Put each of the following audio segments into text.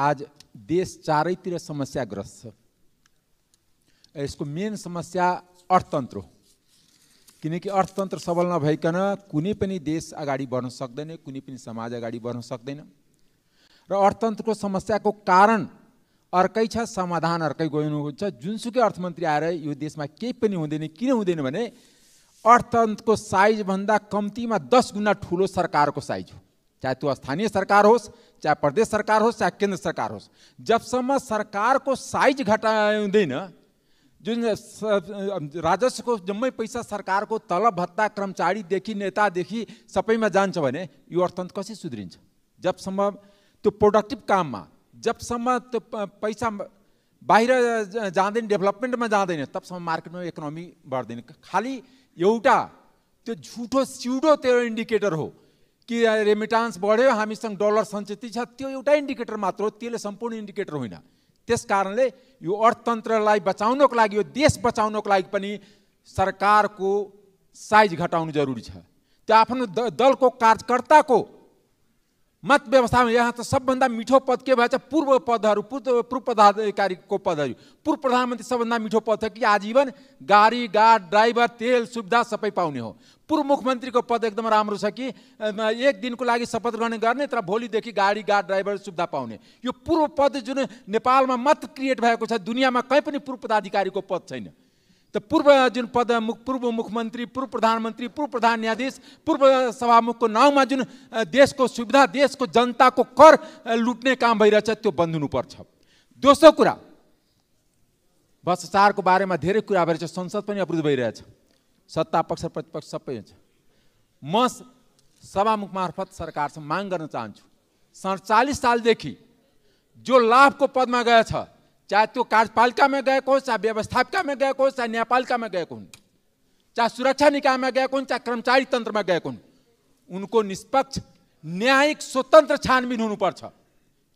आज देश चारैतिर समस्याग्रस्त छ यसको मेन समस्या अर्थतन्त्र हो किनकि अर्थतन्त्र सबल नभइकन कुनै पनि देश अगाडि बढ्न सक्दैन कुनै पनि समाज अगाडि बढ्न सक्दैन र अर्थतन्त्रको समस्याको कारण अर्कै छ समाधान अर्कै हुन्छ जुनसुकै अर्थमन्त्री आएर यो देशमा केही पनि हुँदैन किन हुँदैन भने अर्थतन्त्रको साइजभन्दा कम्तीमा दस गुणा ठुलो सरकारको साइज हो चाहे तो स्थानीय सरकार होस चाहे प्रदेश सरकार होस चाहे केंद्र सरकार होस जब समय सरकार को साइज घटा जुन राजस्वको जो राजस्व पैसा सरकारको तलब भत्ता कर्मचारी देखी नेता देखी सबैमा जान्छ भने यो अर्थतन्त्र कसरी सुध्रिन्छ जबसम्म त्यो प्रोडक्टिभ काममा जबसम्म त्यो पैसा बाहिर जाँदैन डेभलपमेन्टमा जाँदैन तबसम्म मार्केटमा इकोनोमी बढ्दैन खालि एउटा त्यो झुटो सिउडो त्यो इन्डिकेटर हो कि रेमिटान्स बढ्यो हामीसँग डलर सञ्चित छ त्यो एउटा इन्डिकेटर मात्र हो त्यसले सम्पूर्ण इन्डिकेटर होइन त्यस कारणले यो अर्थतन्त्रलाई बचाउनको लागि यो देश बचाउनको लागि पनि सरकारको साइज घटाउनु जरुरी छ त्यो आफ्नो दलको कार्यकर्ताको मत व्यवस्थामा यहाँ त सबभन्दा मिठो पद के भएछ पूर्व पदहरू पूर्व पूर्व पदाधिकारीको पदहरू पूर्व प्रधानमन्त्री सबभन्दा मिठो पद छ कि आजीवन गाडी गार्ड ड्राइभर तेल सुविधा सबै पाउने हो पूर्व मुख्यमन्त्रीको पद एकदम राम्रो छ कि एक दिनको लागि शपथ ग्रहण गर्ने तर भोलिदेखि गाडी गाड ड्राइभर सुविधा पाउने यो पूर्व पद जुन नेपालमा मत क्रिएट भएको छ दुनियाँमा कहीँ पनि पूर्व पदाधिकारीको पद छैन त पूर्व जुन पदमुख पूर्व मुख्यमन्त्री पूर्व प्रधानमन्त्री पूर्व प्रधान न्यायाधीश पूर्व सभामुखको नाउँमा जुन देशको सुविधा देशको जनताको कर लुट्ने काम भइरहेछ त्यो बन्द हुनुपर्छ दोस्रो कुरा भ्रष्टाचारको बारेमा धेरै कुरा भइरहेछ संसद पनि अवरुद्ध भइरहेछ सत्ता पक्ष प्रतिपक्ष सबै हुन्छ म सभामुख मार्फत सरकारसँग माग गर्न चाहन्छु सडचालिस सालदेखि जो लाभको पदमा गएछ चाहे तू कार्यपालिका में गए कौन चाहे व्यवस्थापिका गएको गए कौन चाहे न्यायपालिका में गए चाहे सुरक्षा निकायमा गएको गए कौन चाहे कर्मचारी तंत्र में गए उनको निष्पक्ष न्यायिक स्वतन्त्र छानबिन हुनुपर्छ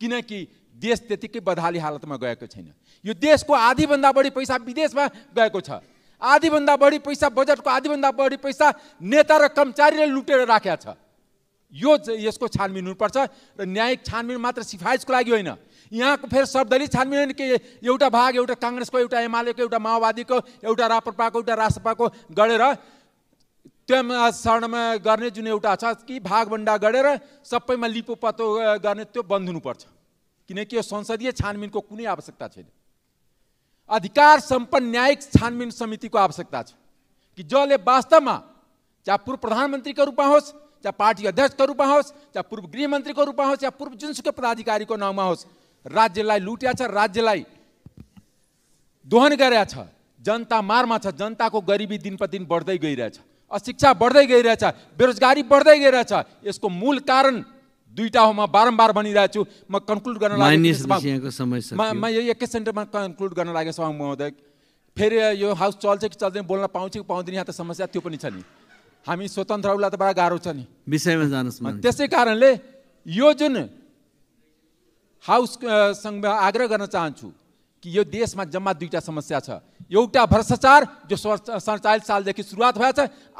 किनकि देश त्यतिकै बदहाली हालतमा गएको छैन यो देशको आधीभन्दा बढी पैसा विदेशमा गएको छ आधीभन्दा बढी पैसा बजेटको आधीभन्दा बढी पैसा नेता र कर्मचारीले लुटेर राख्या छ यो यसको छानबिन हुनुपर्छ र न्यायिक छानबिन मात्र सिफारिसको लागि होइन यहाँको फेरि शब्दले छानबिन कि एउटा भाग एउटा काङ्ग्रेसको एउटा एमालेको एउटा माओवादीको एउटा राप्रपाको एउटा रासपाको गरेर त्यो शरणमा गर्ने जुन एउटा छ कि भागभन्डा गरेर सबैमा लिपो पत्तो गर्ने त्यो बन्द हुनुपर्छ किनकि यो संसदीय छानबिनको कुनै आवश्यकता छैन अधिकार सम्पन्न न्यायिक छानबिन समितिको आवश्यकता छ कि जसले वास्तवमा चाहे पूर्व प्रधानमन्त्रीको रूपमा होस् चाहे पार्टी अध्यक्षको रूपमा होस् चाहे पूर्व गृहमन्त्रीको रूपमा होस् या पूर्व जुनसुकै पदाधिकारीको नाउँमा होस् राज्यलाई लुट्या छ राज्यलाई दोहन गरेका छ जनता मारमा छ जनताको गरिबी दिन प्रतिदिन बढ्दै गइरहेछ अशिक्षा बढ्दै गइरहेछ बेरोजगारी बढ्दै गइरहेछ यसको मूल कारण दुईवटा हो म बारम्बार भनिरहेछु म कन्क्लुड गर्न म यो एकै सेन्टरमा कन्क्लुड गर्न लागेको सभा महोदय फेरि यो हाउस चल्छ कि चल्दैन बोल्न पाउँछ कि पाउँदैन यहाँ त समस्या त्यो पनि छ नि हामी स्वतन्त्रहरूलाई त बडा गाह्रो छ नि विषयमा जानुहोस् त्यसै कारणले यो जुन हाउससँग आग्रह गर्न चाहन्छु कि यो देशमा जम्मा दुईवटा समस्या छ एउटा भ्रष्टाचार जो सडचालिस सालदेखि सुरुवात भएछ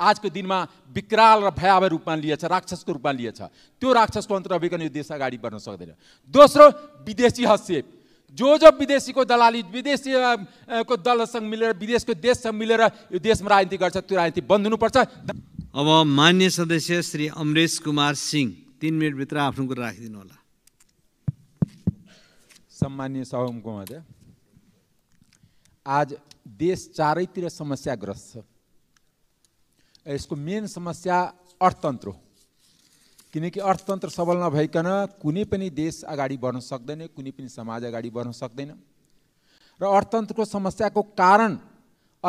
आजको दिनमा विकराल र भयावह रूपमा लिएछ राक्षसको रूपमा लिएछ त्यो राक्षसको अन्त अभिकन यो देश अगाडि बढ्न सक्दैन दोस्रो विदेशी हस्तक्षेप जो जो विदेशीको दलाली विदेशी को दलसँग मिलेर विदेशको देशसँग मिलेर यो देशमा राजनीति गर्छ त्यो राजनीति बन्द हुनुपर्छ अब मान्य सदस्य श्री अमरेश कुमार सिंह तिन मिनटभित्र आफ्नो कुरा राखिदिनु होला सम्मान्य सभामुखको महोदय आज देश चारैतिर समस्याग्रस्त छ यसको मेन समस्या अर्थतन्त्र हो किनकि अर्थतन्त्र सबल नभइकन कुनै पनि देश अगाडि बढ्न सक्दैन कुनै पनि समाज अगाडि बढ्न सक्दैन र अर्थतन्त्रको समस्याको कारण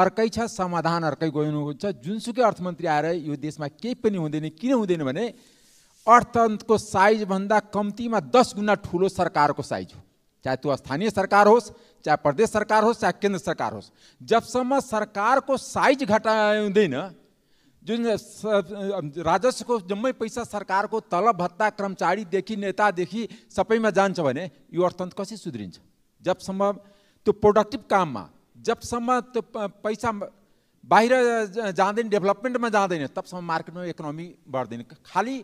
अर्कै छ समाधान अर्कै गइनुहुन्छ जुनसुकै अर्थमन्त्री आएर यो देशमा केही पनि हुँदैन किन हुँदैन भने अर्थतन्त्रको साइजभन्दा कम्तीमा दस गुणा ठुलो सरकारको साइज हो चाहे तू स्थानीय सरकार होस चाहे प्रदेश सरकार होस चाहे केंद्र सरकार होस जब समय सरकार को साइज घटा दे ना जो राजस्व को जम्मे पैसा सरकार को तलब भत्ता कर्मचारी देखी नेता देखी सब में जान भने यो अर्थतन्त्र कसरी सुध्रिन्छ जबसम्म त्यो प्रोडक्टिभ काममा जबसम्म त्यो पैसा बाहिर जाँदैन डेभलपमेन्टमा जाँदैन तबसम्म मार्केटमा इकोनोमी बढ्दैन खाली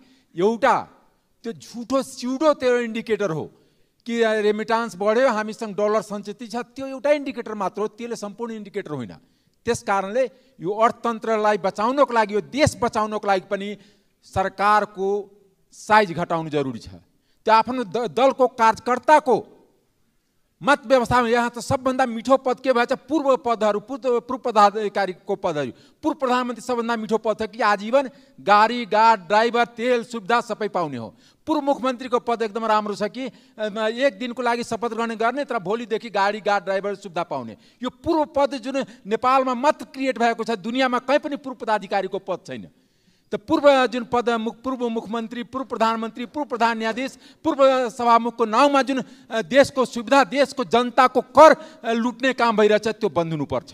एउटा त्यो झुटो सिउडो त्यो इन्डिकेटर हो कि रेमिटान्स बढ्यो हामीसँग डलर सञ्चित छ त्यो एउटा इन्डिकेटर मात्र हो त्यसले सम्पूर्ण इन्डिकेटर होइन त्यस कारणले यो अर्थतन्त्रलाई बचाउनको लागि यो देश बचाउनको लागि पनि सरकारको साइज घटाउनु जरुरी छ त्यो आफ्नो दलको कार्यकर्ताको मत व्यवस्थामा यहाँ त सबभन्दा मिठो पद के भएछ पूर्व पदहरू पूर्व पूर्व पदाधिकारीको पदहरू पूर्व प्रधानमन्त्री सबभन्दा मिठो पद छ कि आजीवन गाडी गार्ड ड्राइभर तेल सुविधा सबै पाउने हो पूर्व मुख्यमन्त्रीको पद एकदम राम्रो छ कि एक दिनको लागि शपथ ग्रहण गर्ने तर भोलिदेखि गाडी गाड ड्राइभर सुविधा पाउने यो पूर्व पद जुन नेपालमा मात्र क्रिएट भएको छ दुनियाँमा कहीँ पनि पूर्व पदाधिकारीको पद छैन त पूर्व जुन पद मुख पूर्व मुख्यमन्त्री पूर्व प्रधानमन्त्री पूर्व प्रधान न्यायाधीश पूर्व सभामुखको नाउँमा जुन देशको सुविधा देशको जनताको कर लुट्ने काम भइरहेछ त्यो बन्द हुनुपर्छ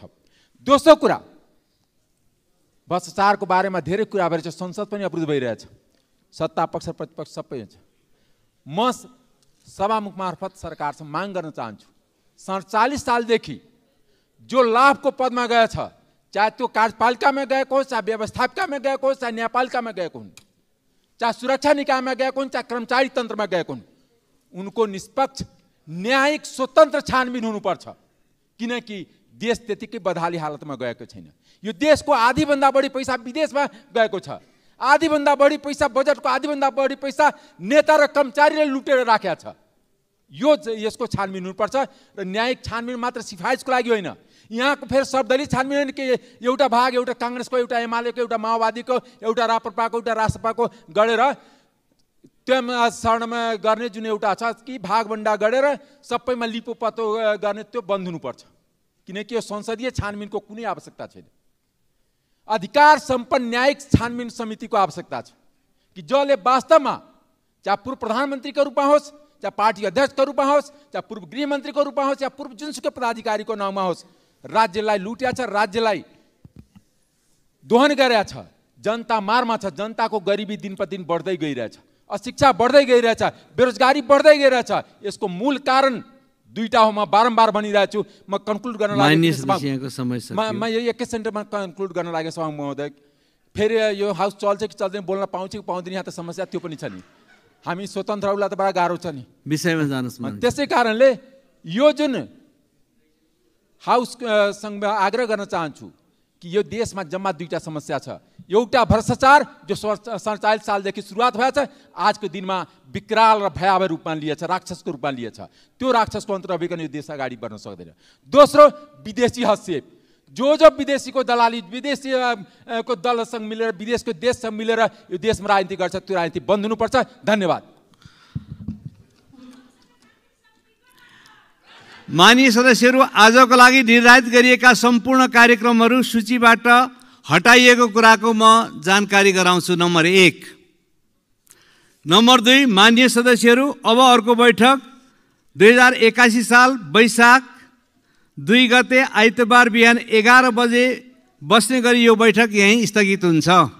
दोस्रो कुरा भ्रष्टाचारको बारेमा धेरै कुरा भइरहेछ संसद पनि अवरुद्ध भइरहेछ सत्ता पक्ष प्रतिपक्ष सबै हुन्छ म सभामुख मार्फत सरकारसँग माग गर्न चाहन्छु सडचालिस सालदेखि जो लाभको पदमा गएछ चाहे तू कार्यपालिका में होस् चाहे व्यवस्थापिका में होस् चाहे न्यायपालिका में हुन् चाहे सुरक्षा निकायमा में हुन् चाहे कर्मचारी तंत्र में हुन् उनको निष्पक्ष न्यायिक स्वतन्त्र छानबिन हुनुपर्छ किनकि देश त्यतिकै बदहाली हालतमा गएको छैन यो देशको आधीभन्दा बढी पैसा विदेशमा गएको छ आधीभन्दा बढी पैसा बजेटको आधीभन्दा बढी पैसा नेता र कर्मचारीले लुटेर राखेको छ यो यसको छानबिन हुनुपर्छ र न्यायिक छानबिन मात्र सिफारिसको लागि होइन यहाँको फेरि शब्दले छान्मिएन कि एउटा भाग एउटा काङ्ग्रेसको एउटा एमालेको एउटा माओवादीको एउटा राप्रपाको एउटा रासपाको गरेर त्यो शरणमा गर्ने जुन एउटा छ कि भागभन्डा गरेर सबैमा लिपो पत्तो गर्ने त्यो बन्द हुनुपर्छ किनकि यो संसदीय छानबिनको कुनै आवश्यकता छैन अधिकार सम्पन्न न्यायिक छानबिन समितिको आवश्यकता छ कि जसले वास्तवमा चाहे पूर्व प्रधानमन्त्रीको रूपमा होस् चाहे पार्टी अध्यक्षको रूपमा होस् चाहे पूर्व गृहमन्त्रीको रूपमा होस् या पूर्व जुनसुकै पदाधिकारीको नाउँमा होस् राज्यलाई लुट्या छ राज्यलाई दोहन गरेका छ जनता मारमा छ जनताको गरिबी दिन बढ्दै बढ्दै गइरहेछ अशिक्षा बढ्दै गइरहेछ बेरोजगारी बढ्दै गइरहेछ यसको मूल कारण दुईटा हो म बारम्बार भनिरहेको छु म कन्क्लुड गर्न म एकै सेन्टरमा कन्क्लुड गर्न लागेको सभा महोदय फेरि यो हाउस चल्छ कि चल्दैन बोल्न पाउँछ कि पाउँदैन यहाँ त समस्या त्यो पनि छ नि हामी स्वतन्त्रहरूलाई त बडा गाह्रो छ नि विषयमा जानुहोस् त्यसै कारणले यो जुन हाउससँग आग्रह गर्न चाहन्छु कि यो देशमा जम्मा दुईवटा समस्या छ एउटा भ्रष्टाचार जो सडचालिस सालदेखि सुरुवात भएछ आजको दिनमा विकराल र भयावह रूपमा लिएछ राक्षसको रूपमा लिएछ त्यो राक्षसको अन्त नभइकन यो देश अगाडि बढ्न सक्दैन दोस्रो विदेशी हस्तक्षेप जो जो विदेशीको दलाली विदेशी को दलसँग मिलेर विदेशको देशसँग मिलेर यो देशमा राजनीति गर्छ त्यो राजनीति बन्द हुनुपर्छ धन्यवाद मानिय सदस्यहरू आजको लागि निर्धारित गरिएका सम्पूर्ण कार्यक्रमहरू सूचीबाट हटाइएको कुराको म जानकारी गराउँछु नम्बर एक नम्बर दुई मान्य सदस्यहरू अब अर्को बैठक दुई हजार एक्कासी साल वैशाख दुई गते आइतबार बिहान एघार बजे बस्ने गरी यो बैठक यहीँ स्थगित हुन्छ